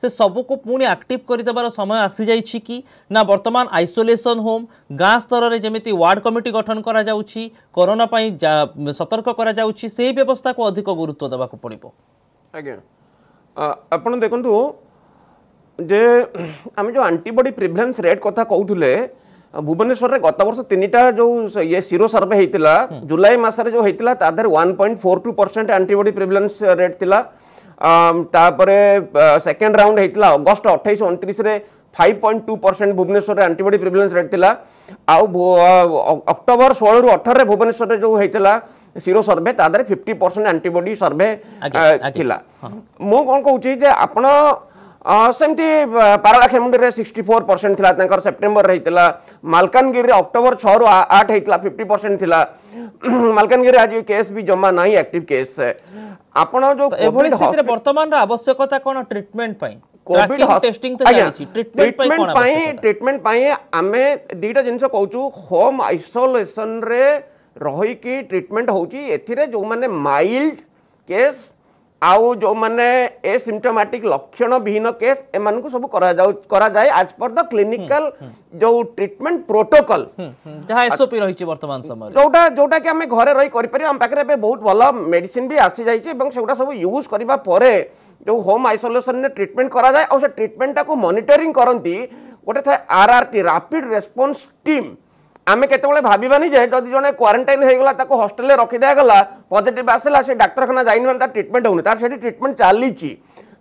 সে সবুকু পুঁ আকটিভ করে দেবার সময় আসি যাই কি না বর্তমান আইসোলেসন হোম গাঁ স্তরের যেমি ওয়ার্ড কমিটি গঠন করা যাচ্ছি করোনা পাই সতর্ক করা যাচ্ছি সেই ব্যবস্থাকে অধিক গুরুত্ব দেওয়া পড়ব আজ্ঞা আপনার দেখুন जे आम जो आंटीबडी प्रिभलेन्स रेट कथ कहते भुवनेश्वर गत वर्ष तीन टा जो ये सीरो सर्वे होता जुलाई मसरे जो होता है तेरे one point four two percent antibody prevalence rate था सेकेंड राउंड होता अगस्ट अठाईस अंतीस five point two percent Bhubaneswar antibody prevalence rate था आक्टोबर षोह रु अठर भुवनेश्वर से जो होता सीरो सर्वे तेरे फिफ्टी परसेंट आंटीबडी सर्वे मुझे आप ସେମିତି ପାରଳାଖେମୁଣ୍ଡିରେ ମୁଣ୍ଡିରେ ସିକ୍ସଟି ଫୋର୍ ପରସେଣ୍ଟ ଥିଲା ତାଙ୍କର ସେପ୍ଟେମ୍ବରରେ ହେଇଥିଲା ମାଲକାନଗିରିରେ ଅକ୍ଟୋବର ଛଅରୁ ଆଠ ହେଇଥିଲା ଫିଫ୍ଟି ପରସେଣ୍ଟ ଥିଲା ମାଲକାନଗିରିରେ ଆଜି କେସ୍ ବି ଜମା ନାହିଁ ଆକ୍ଟିଭ କେସ୍ ଆପଣ ଯୋଉ ଏଭଳି ସ୍ଥିତିରେ ବର୍ତ୍ତମାନର ଆବଶ୍ୟକତା କ'ଣ ଟ୍ରିଟମେଣ୍ଟ ପାଇଁ କୋଭିଡ ଟ୍ରିଟମେଣ୍ଟ ପାଇଁ ଟ୍ରିଟମେଣ୍ଟ ପାଇଁ ଆମେ ଦୁଇଟା ଜିନିଷ କହୁଛୁ ହୋମ୍ ଆଇସୋଲେସନରେ ରହିକି ଟ୍ରିଟମେଣ୍ଟ ହେଉଛି ଏଥିରେ ଯେଉଁମାନେ ମାଇଲ୍ଡ କେସ୍ आउ जो मैंने ए सिम्टोमेटिक लक्षण विहीन केस एम को सब कराए एज पर द क्लिनिकल जो ट्रिटमेंट हम्म, प्रोटोकल हम्म, जहाँ एसओपी रही बर्तमान समय जो जोटा आम घर रही कर पाखे बहुत भल मेडिसीन भी आसी जागुड़ा सब यूज करने जो होम आइसोलेसन ट्रिटमेंट कराए ट्रिटमेंटा को मनिटरी करती गोटे थाए R R T rapid response team আমি কেতবে ভাববানি যে যদি জন কোয়ারেটাইন হয়ে গলা তাকে হস্টেলে রখি দিয়ে গলা পজিটিভ আসলা সে ডাক্তারখানা যাই না মানে তার ট্রিটমেন্ট হোনি তার সেটি ট্রিটমেন্ট চালিছি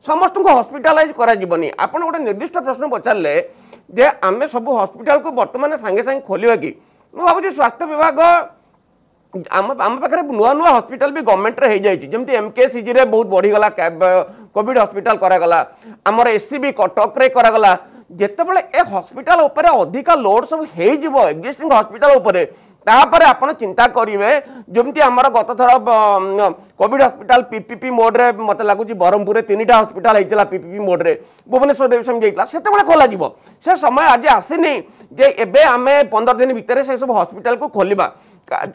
সমস্ত হসপিটালাইজ করা যাবনি আপনার গোটে নির্দিষ্ট প্রশ্ন পচারে যে আমি সবু হসপিটাল বর্তমানে সাংে সাংে খোলা কি মু ভাবুছি স্বাস্থ্য বিভাগ आम पाखे नुआ হসপিটাল বি গভর্নমেন্টের হয়ে যাই एम के सीजी रे बहुत बढ़ीगला कोविड हस्पिटाल करागला आमर एस सी भी कटक करागला যেতবে এ হসপিটাল উপরে অধিক লোড সব হয়ে যাব এক্সিষ্টিং হসপিটাল উপরে তাপরে আপনার চিন্তা করবে যেমি আমার গত থর কোভিড হসপিটাল পিপিপি মোড্রে মতো লাগুচি ব্রহ্মপুরে তিনটা হসপিটাল হয়েছিল পিপিপি মোড্রে ভুবনেশ্বর সেমি হয়েছিল সেতবে খোলাযিব সে সময় আজ আসিনি যে এবে আমি পনেরো দিন ভিতরে সেসব হসপিটাল খোলা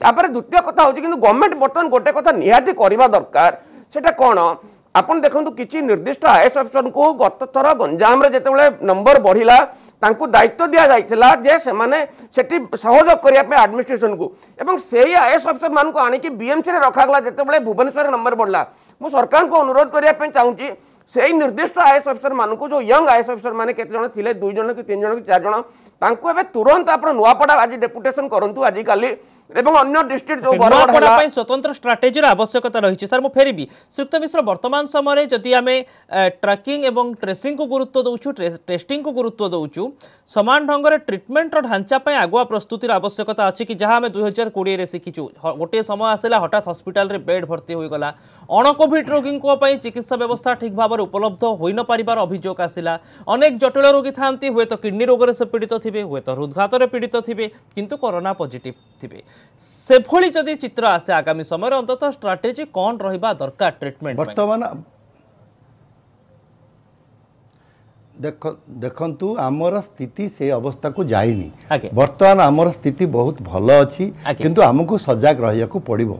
তাপরে দ্বিতীয় কথা হচ্ছে কিন্তু গভর্নমেন্ট বর্তমান গোটে কথা নিহতি করা দরকার সেটা কোণ आप देखु किसी निर्दिष्ट आई एस अफिसर को गत थर गंजाम जिते नंबर बढ़ला दायित्व दि जाइला से सहयोग करने आडमिनिस्ट्रेसन को आई एस अफिसर मानक आणिकी रखा रखाला जो भुवनेश्वर नंबर बढ़ला मुझ सरकार को अनुरोध करने चाहिए সেই নিৰ্দেশতা আইছ অফিસર মানুকো যো ইয়ং আইছ অফিસર মানে কেতজন থিলে দুইজন কে তিনিজন চাগন তাকো এবে তৰন্ত আপোন নয়া পোটা আজি ডিপুটেশন কৰন্ত আজি কালি এবং অন্য ডিস্ট্ৰিক্ট যো বৰ বৰ নয়া পোটা পাই স্বতন্ত্ৰ ষ্ট্ৰটেজিৰ আৱশ্যকতা ৰৈছে સર মই फेৰিবি সুক্ত মিশ্র বৰ্তমান সময়ৰে যদি আমি ট্ৰ্যাকিং এবং ট্ৰেছিং কো গুৰুত্ব দওচু টেস্টিং কো গুৰুত্ব দওচু সমান ধংৰে ট্ৰিটমেন্টৰ ढांचा পাই আগুৱা প্ৰস্তুতিৰ আৱশ্যকতা আছে কি জহা আমি 2020 ৰে শিকিছো গটে সময় আছিল হটাৎ হস্পিটেল ৰে বেড ভৰ্তি হৈ গলা অণো কোভিড ৰোকিং কো পাই চিকিৎসা ব্যৱস্থা ঠিক ভাবে উপলব্ধ হইনপার অভিযোগ আসা অনেক জটিল রোগী থাকে হুয়েত কিডনি রোগের সে পীড়িত থাকবে হুয়েত হৃদঘাতর পীড়িত থাকবে কিন্তু করোনা পজিটিভ থাকবে সেভাবে যদি চিত্র আসে আগামী সময় অন্তত স্ট্রাটেজি কন রহবা দরকার ট্রিটমেন্ট বর্তমান দেখ দেখন্তু আমার স্থিতি সেই অবস্থাকু যাইনি বর্তমান আমার স্থিতি বহুত ভালো অছি কিন্তু আমাকে সজাগ রহিয়াকু পড়িব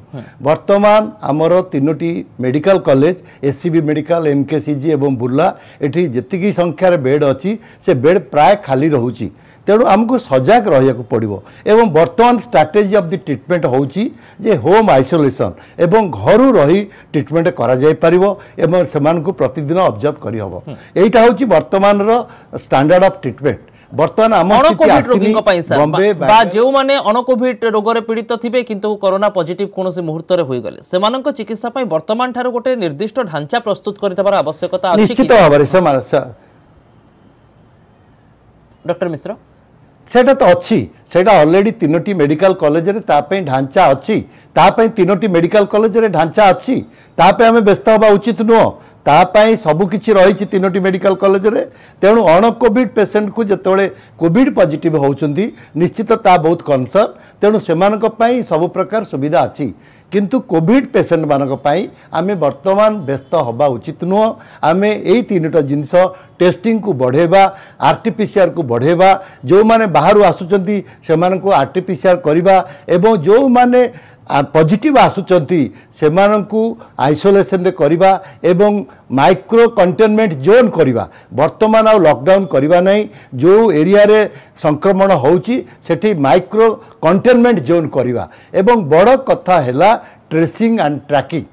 বর্তমান আমার তিনোটি medical college SCB medical MKCG এবং বুর্লা এটি যেতিকি সংখ্যার বেড অছি সে বেড প্রায় খালি রহুচি ତେଣୁ ଆମକୁ ସଜାଗ ରହିବାକୁ ପଡ଼ିବ ଏବଂ ବର୍ତ୍ତମାନ ଷ୍ଟ୍ରାଟେଜି ଅଫ୍ ଦି ଟ୍ରିଟମେଣ୍ଟ ହେଉଛି ଯେ ହୋମ୍ ଆଇସୋଲେସନ୍ ଏବଂ ଘରୁ ରହି ଟ୍ରିଟମେଣ୍ଟ କରାଯାଇପାରିବ ଏବଂ ସେମାନଙ୍କୁ ପ୍ରତିଦିନ ଅବଜର୍ଭ କରିହେବ ଏଇଟା ହେଉଛି ବର୍ତ୍ତମାନର ଷ୍ଟାଣ୍ଡାର୍ଡ଼ ଅଫ୍ ଟ୍ରିଟମେଣ୍ଟ ବର୍ତ୍ତମାନ ଆମ ଅଣକୋଭିଡ୍ ରୋଗୀଙ୍କ ପାଇଁ ବା ଯେଉଁମାନେ ଅଣକୋଭିଡ୍ ରୋଗରେ ପୀଡ଼ିତ ଥିବେ କିନ୍ତୁ କରୋନା ପଜିଟିଭ୍ କୌଣସି ମୁହୂର୍ତ୍ତରେ ହୋଇଗଲେ ସେମାନଙ୍କ ଚିକିତ୍ସା ପାଇଁ ବର୍ତ୍ତମାନ ଠାରୁ ଗୋଟେ ନିର୍ଦ୍ଦିଷ୍ଟ ଢାଞ୍ଚା ପ୍ରସ୍ତୁତ କରିଦେବାର ଆବଶ୍ୟକତା ଅଛି ନିଶ୍ଚିତ ଭାବରେ ସେମାନେ ଡକ୍ଟର ମିଶ୍ର সেটা তো ଅଛି ସେଇଟା ଅଲରେଡ଼ି ତିନୋଟି ମେଡ଼ିକାଲ କଲେଜରେ ତା ପାଇଁ ଢାଞ୍ଚା ଅଛି ତା ପାଇଁ ତିନୋଟି ମେଡ଼ିକାଲ କଲେଜରେ ଢାଞ୍ଚା ଅଛି ତା ପାଇଁ ଆମେ ବ୍ୟସ୍ତ ହେବା ଉଚିତ ନୁହଁ ତା ପାଇଁ ସବୁକିଛି ରହିଛି ତିନୋଟି ମେଡ଼ିକାଲ କଲେଜରେ ତେଣୁ ଅଣ କୋଭିଡ଼ ପେସେଣ୍ଟକୁ ଯେତେବେଳେ କୋଭିଡ଼ ପଜିଟିଭ୍ ହେଉଛନ୍ତି ନିଶ୍ଚିତ ତା ବହୁତ କନସର୍ନ ତେଣୁ ସେମାନଙ୍କ ପାଇଁ ସବୁ ପ୍ରକାର ସୁବିଧା ଅଛି କିନ୍ତୁ କୋଭିଡ଼ ପେସେଣ୍ଟମାନଙ୍କ ପାଇଁ ଆମେ ବର୍ତ୍ତମାନ ବ୍ୟସ୍ତ ହେବା ଉଚିତ ନୁହଁ ଆମେ ଏଇ ତିନିଟା ଜିନିଷ ଟେଷ୍ଟିଂକୁ ବଢ଼େଇବା ଆର୍ ଟି ପି ସିଆର୍କୁ ବଢ଼େଇବା ଯେଉଁମାନେ ବାହାରୁ ଆସୁଛନ୍ତି ସେମାନଙ୍କୁ ଆର୍ ଟି ପି ସିଆର୍ କରିବା ଏବଂ ଯେଉଁମାନେ ପଜିଟିଭ୍ ଆସୁଛନ୍ତି ସେମାନଙ୍କୁ ଆଇସୋଲେସନ୍ରେ କରିବା ଏବଂ ମାଇକ୍ରୋ କଣ୍ଟେନମେଣ୍ଟ ଜୋନ୍ କରିବା ବର୍ତ୍ତମାନ ଆଉ ଲକଡାଉନ୍ କରିବା ନାହିଁ ଯେଉଁ ଏରିଆରେ ସଂକ୍ରମଣ ହେଉଛି ସେଠି ମାଇକ୍ରୋ କଣ୍ଟେନମେଣ୍ଟ ଜୋନ୍ କରିବା ଏବଂ ବଡ଼ କଥା ହେଲା ଟ୍ରେସିଂ ଆଣ୍ଡ ଟ୍ରାକିଂ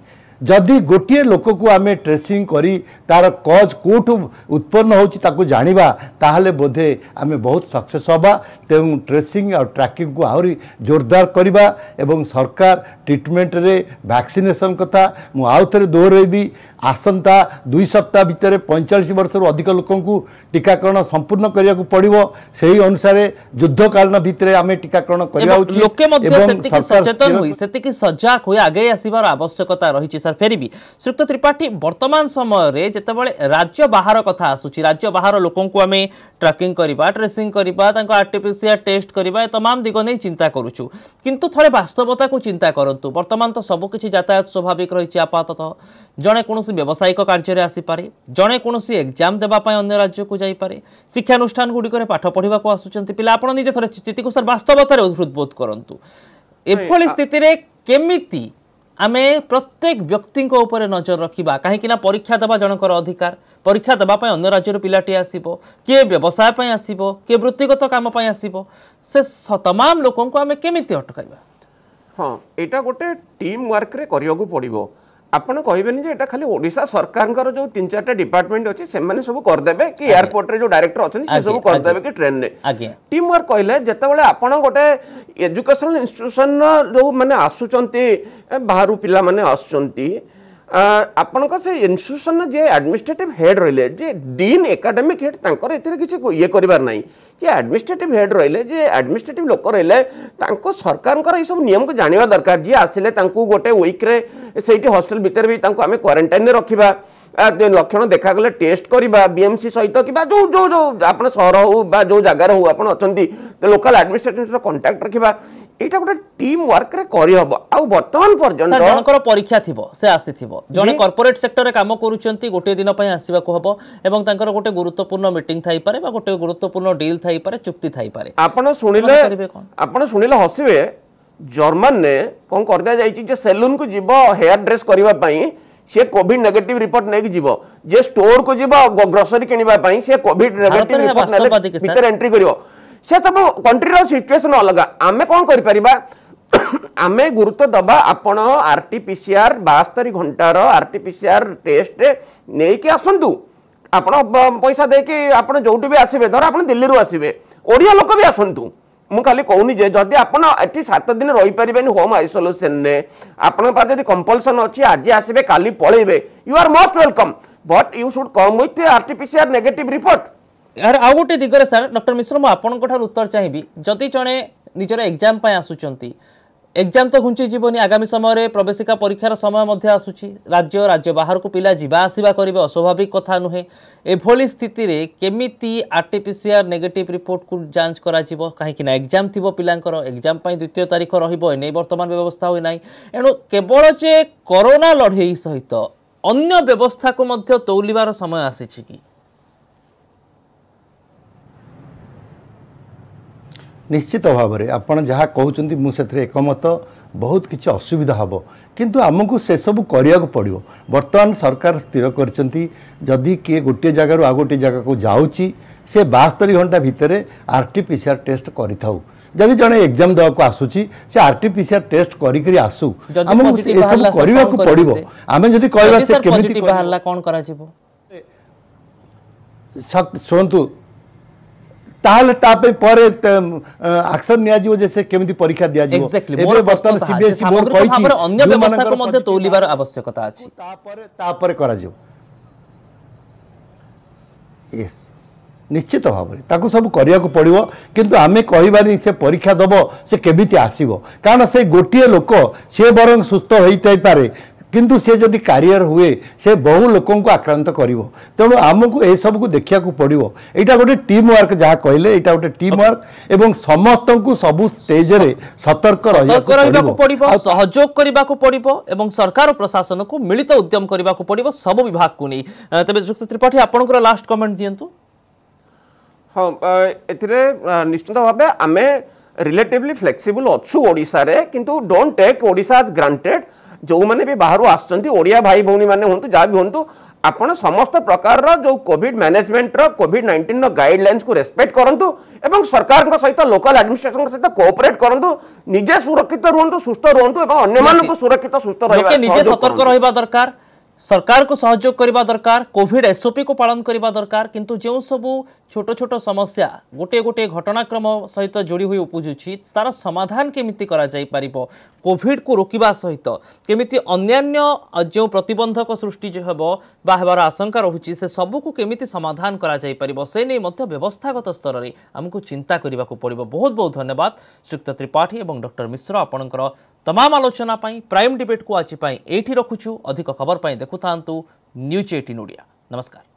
ଯଦି ଗୋଟିଏ ଲୋକକୁ ଆମେ ଟ୍ରେସିଂ କରି ତାର କଜ୍ କେଉଁଠୁ ଉତ୍ପନ୍ନ ହେଉଛି ତାକୁ ଜାଣିବା ତାହେଲେ ବୋଧେ ଆମେ ବହୁତ ସକ୍ସେସ୍ ହେବା ତେଣୁ ଟ୍ରେସିଂ ଆଉ ଟ୍ରାକିଂକୁ ଆହୁରି ଜୋରଦାର କରିବା ଏବଂ ସରକାର ଟ୍ରିଟମେଣ୍ଟରେ ଭ୍ୟାକ୍ସିନେସନ୍ କଥା ମୁଁ ଆଉ ଥରେ ଦୋହରାଇବି ଆସନ୍ତା ଦୁଇ ସପ୍ତାହ ଭିତରେ ପଇଁଚାଳିଶ ବର୍ଷରୁ ଅଧିକ ଲୋକଙ୍କୁ ଟିକାକରଣ ସମ୍ପୂର୍ଣ୍ଣ କରିବାକୁ ପଡ଼ିବ ସେହି ଅନୁସାରେ ଯୁଦ୍ଧକାଳୀନ ଭିତରେ ଆମେ ଟିକାକରଣ କରିବା ଲୋକେ ମଧ୍ୟ ସେତିକି ସଚେତନ ହୋଇ ସେତିକି ସଜାଗ ହୋଇ ଆଗେଇ ଆସିବାର ଆବଶ୍ୟକତା ରହିଛି ସାର୍ ଫେରିବି ଶ୍ରୀକ୍ତ ତ୍ରିପାଠୀ ବର୍ତ୍ତମାନ ସମୟରେ ଯେତେବେଳେ ରାଜ୍ୟ ବାହାର କଥା ଆସୁଛି ରାଜ୍ୟ ବାହାର ଲୋକଙ୍କୁ ଆମେ ટ્રાકિંગ કરવા ટ્રેસિંગ કરવા ତାଙ୍କ ଆର୍ଟିପିସିଆର୍ ଟେଷ୍ଟ କରିବା ଏ ତମାମ ଦିଗ ନେଇ ଚିନ୍ତା କରୁଛୁ କିନ୍ତୁ ଥରେ ବାସ୍ତବତାକୁ ଚିନ୍ତା କରନ୍ତୁ ବର୍ତ୍ତମାନ ତ ସବୁକିଛି ଯାତାୟାତ ସ୍ୱାଭାବିକ ରହିଛି ଆପାତତଃ ଜଣେ କୌଣସି ବ୍ୟବସାୟିକ କାର୍ଯ୍ୟରେ ଆସିପାରେ ଜଣେ କୌଣସି ଏକ୍ଜାମ୍ ଦେବା ପାଇଁ ଅନ୍ୟ ରାଜ୍ୟକୁ ଯାଇପାରେ ଶିକ୍ଷାନୁଷ୍ଠାନଗୁଡ଼ିକରେ ପାଠ ପଢ଼ିବାକୁ ଆସୁଛନ୍ତି ପିଲା ଆପଣ ନିଜେ ଥରେ ସ୍ଥିତିକୁ ସାର୍ ବାସ୍ତବତାରେ ହୃଦବୋଧ କରନ୍ତୁ ଏଭଳି ସ୍ଥିତିରେ କେମିତି ଆମେ ପ୍ରତ୍ୟେକ ବ୍ୟକ୍ତିଙ୍କ ଉପରେ ନଜର ରଖିବା କାହିଁକିନା ପରୀକ୍ଷା ଦେବା ଜଣଙ୍କର ଅଧିକାର ପରୀକ୍ଷା ଦେବା ପାଇଁ ଅନ୍ୟ ରାଜ୍ୟରୁ ପିଲାଟିଏ ଆସିବ କିଏ ବ୍ୟବସାୟ ପାଇଁ ଆସିବ କିଏ ବୃତ୍ତିଗତ କାମ ପାଇଁ ଆସିବ ସେ ତମାମ ଲୋକଙ୍କୁ ଆମେ କେମିତି ଅଟକାଇବା ହଁ ଏଇଟା ଗୋଟେ ଟିମ୍ ୱାର୍କରେ କରିବାକୁ ପଡ଼ିବ ଆପଣ କହିବେନି ଯେ ଏଇଟା ଖାଲି ଓଡ଼ିଶା ସରକାରଙ୍କର ଯେଉଁ ତିନି ଚାରିଟା ଡିପାର୍ଟମେଣ୍ଟ ଅଛି ସେମାନେ ସବୁ କରିଦେବେ କି ଏୟାରପୋର୍ଟରେ ଯେଉଁ ଡାଇରେକ୍ଟର ଅଛନ୍ତି ସେ ସବୁ କରିଦେବେ କି ଟ୍ରେନ୍ରେ ଟିମ୍ ୱାର୍କ କହିଲେ ଯେତେବେଳେ ଆପଣ ଗୋଟେ ଏଜୁକେସନାଲ ଇନଷ୍ଟିଟ୍ୟୁସନର ଯେଉଁ ମାନେ ଆସୁଛନ୍ତି ବାହାରୁ ପିଲାମାନେ ଆସୁଛନ୍ତି ଆପଣଙ୍କ ସେ ଇନଷ୍ଟିଟ୍ୟୁସନ୍ର ଯିଏ ଆଡ଼ମିନିଷ୍ଟ୍ରେଟିଭ୍ ହେଡ଼୍ ରହିଲେ ଯେ ଡିନ୍ ଏକାଡେମିକ୍ ହେଡ଼୍ ତାଙ୍କର ଏଥିରେ କିଛି ଇଏ କରିବାର ନାହିଁ ଯେ ଆଡ଼ମିନିଷ୍ଟ୍ରେଟିଭ୍ ହେଡ଼୍ ରହିଲେ ଯେ ଆଡ଼ମିନିଷ୍ଟ୍ରେଟିଭ୍ ଲୋକ ରହିଲେ ତାଙ୍କ ସରକାରଙ୍କର ଏଇସବୁ ନିୟମକୁ ଜାଣିବା ଦରକାର ଯିଏ ଆସିଲେ ତାଙ୍କୁ ଗୋଟେ ୱିକ୍ରେ ସେଇଠି ହଷ୍ଟେଲ୍ ଭିତରେ ବି ତାଙ୍କୁ ଆମେ କ୍ୱାରେଣ୍ଟାଇନ୍ରେ ରଖିବା ଲକ୍ଷଣ ଦେଖାଗଲେ ଟେଷ୍ଟ କରିବା ବିଏମ୍ସି ସହିତ କିମ୍ବା ଯେଉଁ ଯେଉଁ ଯେଉଁ ଆପଣ ସହର ହେଉ ବା ଯେଉଁ ଜାଗାରେ ହେଉ ଆପଣ ଅଛନ୍ତି ଲୋକାଲ ଆଡମିନିଷ୍ଟ୍ରେସନ ସହିତ କଣ୍ଟାକ୍ଟ ରଖିବା ଏଇଟା ଗୋଟେ ଟିମ୍ ୱାର୍କରେ କରିହେବ ଆଉ ବର୍ତ୍ତମାନ ପର୍ଯ୍ୟନ୍ତ ଜଣଙ୍କର ପରୀକ୍ଷା ଥିବ ସେ ଆସିଥିବ ଜଣେ କର୍ପୋରେଟ୍ ସେକ୍ଟରରେ କାମ କରୁଛନ୍ତି ଗୋଟିଏ ଦିନ ପାଇଁ ଆସିବାକୁ ହେବ ଏବଂ ତାଙ୍କର ଗୋଟେ ଗୁରୁତ୍ୱପୂର୍ଣ୍ଣ ମିଟିଂ ଥାଇପାରେ ବା ଗୋଟେ ଗୁରୁତ୍ୱପୂର୍ଣ୍ଣ ଡିଲ୍ ଥାଇପାରେ ଚୁକ୍ତି ଥାଇପାରେ ଆପଣ ଶୁଣିଲେ ଆପଣ ଶୁଣିଲେ ହସିବେ ଜର୍ମାନରେ କ'ଣ କରିଦିଆଯାଇଛି ଯେ ସେଲୁନ୍କୁ ଯିବ ହେୟାର ଡ୍ରେସ୍ କରିବା ପାଇଁ সে কোভিড নেগেটিভ রিপোর্ট নেই যাব যে স্টোর কু যাব গ্রোসরি কিনিবা পাই সে কোভিড নেগেটিভ রিপোর্ট নেলে ভিতরে এন্ট্রি করিব সে সবু কন্ট্রির সিচুয়েসন অলগা আমি কোন করি পারিবা ଆମେ ଗୁରୁତ୍ୱ ଦେବା ଆପଣ ଆର୍ ଟି ପି ସି ଆର୍ ବାସ୍ତରୀ ଘଣ୍ଟାର R T P C R test ନେଇକି ଆସନ୍ତୁ ଆପଣ ପଇସା ଦେଇକି ଆପଣ ଯେଉଁଠି ବି ଆସିବେ ଧର ଆପଣ ଦିଲ୍ଲୀରୁ ଆସିବେ ଓଡ଼ିଆ ଲୋକ ବି ଆସନ୍ତୁ ମୁଁ ଖାଲି କହୁନି ଯେ ଯଦି ଆପଣ ଏଠି ସାତ ଦିନ ରହିପାରିବେନି ହୋମ୍ ଆଇସୋଲେସନ୍ରେ ଆପଣଙ୍କ ପାଖରେ ଯଦି କମ୍ପଲସନ୍ ଅଛି ଆଜି ଆସିବେ କାଲି ପଳେଇବେ you are most welcome but you should come with R T P negative report ଏହାର ଆଉ ଗୋଟେ ଦିଗରେ ସାର୍ ଡକ୍ଟର ମିଶ୍ର ମୁଁ ଆପଣଙ୍କଠାରୁ ଉତ୍ତର ଚାହିଁବି ଯଦି ଜଣେ ନିଜର ଏକ୍ଜାମ୍ ପାଇଁ ଆସୁଛନ୍ତି ଏକ୍ଜାମ୍ ତ ଘୁଞ୍ଚି ଯିବନି ଆଗାମୀ ସମୟରେ ପ୍ରବେଶିକା ପରୀକ୍ଷାର ସମୟ ମଧ୍ୟ ଆସୁଛି ରାଜ୍ୟ ରାଜ୍ୟ ବାହାରକୁ ପିଲା ଯିବା ଆସିବା କରିବେ ଅସ୍ୱାଭାବିକ କଥା ନୁହେଁ ଏଭଳି ସ୍ଥିତିରେ କେମିତି R T P CR negative ରିପୋର୍ଟକୁ ଯାଞ୍ଚ କରାଯିବ କାହିଁକି ନା ଏକ୍ଜାମ୍ ଥିବ ପିଲାଙ୍କର ଏକ୍ଜାମ୍ ପାଇଁ ଦ୍ୱିତୀୟ ତାରିଖ ରହିବ ଏ ନେଇ ବର୍ତ୍ତମାନ ବ୍ୟବସ୍ଥା ହୋଇନାହିଁ ଏଣୁ କେବଳ ଯେ କରୋନା ଲଢ଼େଇ ସହିତ ଅନ୍ୟ ବ୍ୟବସ୍ଥାକୁ ମଧ୍ୟ ତଉଲିବାର ସମୟ ଆସିଛି କି ନିଶ୍ଚିତ ଭାବରେ ଆପଣ ଯାହା କହୁଛନ୍ତି ମୁଁ ସେଥିରେ ଏକମତ ବହୁତ କିଛି ଅସୁବିଧା ହେବ କିନ୍ତୁ ଆମକୁ ସେସବୁ କରିବାକୁ ପଡ଼ିବ ବର୍ତ୍ତମାନ ସରକାର ସ୍ଥିର କରିଛନ୍ତି ଯଦି କିଏ ଗୋଟିଏ ଜାଗାରୁ ଆଉ ଗୋଟିଏ ଜାଗାକୁ ଯାଉଛି ସେ ବାସ୍ତରି ଘଣ୍ଟା ଭିତରେ R T P C R test କରିଥାଉ ଯଦି ଜଣେ ଏକ୍ଜାମ୍ ଦେବାକୁ ଆସୁଛି ସେ R T P C R test କରିକିରି ଆସୁ ଆମକୁ ଏସବୁ କରିବାକୁ ପଡ଼ିବ ଆମେ ଯଦି କହିବା ସେ କେମିତି ବାହାରିଲା କ'ଣ କରାଯିବ ଶୁଣନ୍ତୁ তাহলে তা পরে আকশন নিয়াযিব যে সে কেমিতি পরীক্ষা দিয়াযিব এক্স্যাক্টলি মোর বর্তমান সিবিএসই বোর্ড কইছি তারপরে অন্য ব্যবস্থাকে মধ্যে তৌলিবার আবশ্যকতা আছে তারপরে তারপরে করা যাব ইয়েস ନିଶ୍ଚିତ ଭାବରେ ତାକୁ ସବୁ କରିବାକୁ ପଡ଼ିବ କିନ୍ତୁ ଆମେ କହିବାନି ସେ ପରୀକ୍ଷା ଦେବ ସେ କେମିତି ଆସିବ କାରଣ ସେ ଗୋଟିଏ ଲୋକ ସିଏ ବରଂ ସୁସ୍ଥ ହୋଇଥାଇପାରେ କିନ୍ତୁ ସେ ଯଦି କାରିୟର ହୁଏ ସେ ବହୁ ଲୋକଙ୍କୁ ଆକ୍ରାନ୍ତ କରିବ ତେଣୁ ଆମକୁ ଏସବୁକୁ ଦେଖିବାକୁ ପଡ଼ିବ ଏଇଟା ଗୋଟେ ଟିମ୍ ୱାର୍କ ଯାହା କହିଲେ ଏଇଟା ଗୋଟେ ଟିମ୍ ୱାର୍କ ଏବଂ ସମସ୍ତଙ୍କୁ ସବୁ ଷ୍ଟେଜରେ ସତର୍କ ରହିବାକୁ ପଡ଼ିବ ସହଯୋଗ କରିବାକୁ ପଡ଼ିବ ଏବଂ ସରକାର ଓ ପ୍ରଶାସନକୁ ମିଳିତ ଉଦ୍ୟମ କରିବାକୁ ପଡ଼ିବ ସବୁ ବିଭାଗକୁ ନେଇ ତେବେ ଯୁକ୍ତ ତ୍ରିପାଠୀ ଆପଣଙ୍କର ଲାଷ୍ଟ କମେଣ୍ଟ ଦିଅନ୍ତୁ ହଁ ଏଥିରେ ନିଶ୍ଚିତ ଭାବେ ଆମେ ରିଲେଟିଭଲି ଫ୍ଲେକ୍ସିବୁଲ୍ ଅଛୁ ଓଡ଼ିଶାରେ କିନ୍ତୁ don't take Odisha as granted ଯେଉଁମାନେ ବି ବାହାରୁ ଆସୁଛନ୍ତି ଓଡ଼ିଆ ଭାଇ ଭଉଣୀମାନେ ହୁଅନ୍ତୁ ଯାହା ବି ହୁଅନ୍ତୁ ଆପଣ ସମସ୍ତ ପ୍ରକାରର ଯେଉଁ କୋଭିଡ଼ ମ୍ୟାନେଜମେଣ୍ଟର କୋଭିଡ଼ ନାଇଣ୍ଟିନ୍ର ଗାଇଡ଼ଲାଇନ୍ସକୁ ରେସ୍ପେକ୍ଟ କରନ୍ତୁ ଏବଂ ସରକାରଙ୍କ ସହିତ ଲୋକାଲ ଆଡମିନିଷ୍ଟ୍ରେସନଙ୍କ ସହିତ କୋଅପରେଟ୍ କରନ୍ତୁ ନିଜେ ସୁରକ୍ଷିତ ରୁହନ୍ତୁ ସୁସ୍ଥ ରୁହନ୍ତୁ ଏବଂ ଅନ୍ୟମାନଙ୍କୁ ସୁରକ୍ଷିତ ସୁସ୍ଥ ରହିବା ନିଜେ ସତର୍କ ରହିବା ଦରକାର সরকার কো সহজোক করিবা দরকার কোভিড এসওপি কো পালন করিবা দরকার কিন্তু যেউ সবু ছোট ছোট সমস্যা গটে গটে ঘটনা ক্রম সহিত জড়ি হই উপজ উচিত তার সমাধান কেমিতি করা যাই পারিবো কোভিড কো ৰোকিবা সহিত কেমিতি অনান্য অ যেউ প্রতিবন্ধক সৃষ্টি যে হবো বাhbar আশঙ্কা রহুচি সে সবুক কেমিতি সমাধান করা যাই পারিবো সেই নি মধ্য ব্যবস্থাগত স্তরে আমাকু চিন্তা করিবা কো পড়িব বহুত বহুত ধন্যবাদ সুক্ত त्रिपाठी এবং ডক্টর মিশ্র আপনকৰ तमाम आलोचना प्राइम डिबेट को आज एठी रखुचु अधिक खबर पर देखु था न्यूज एटीन ओडिया नमस्कार